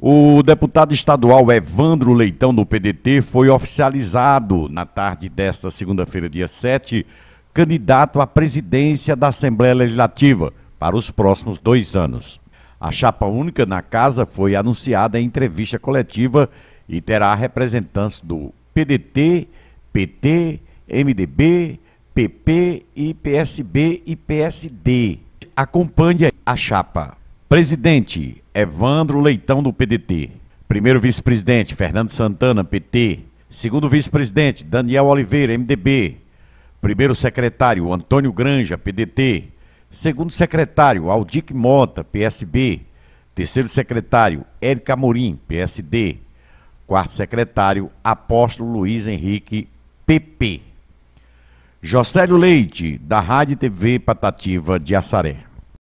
O deputado estadual Evandro Leitão, do PDT, foi oficializado na tarde desta segunda-feira, dia 7, candidato à presidência da Assembleia Legislativa para os próximos dois anos. A chapa única na casa foi anunciada em entrevista coletiva e terá representantes do PDT, PT, MDB, PP e PSB e PSD. Acompanhe a chapa. Presidente Evandro Leitão, do PDT. Primeiro vice-presidente, Fernando Santana, PT. Segundo vice-presidente, Daniel Oliveira, MDB. Primeiro secretário, Antônio Granja, PDT. Segundo secretário, Aldic Mota, PSB. Terceiro secretário, Érica Morim, PSD. Quarto secretário, Apóstolo Luiz Henrique, PP. Jocélio Leite, da Rádio TV Patativa de Assaré.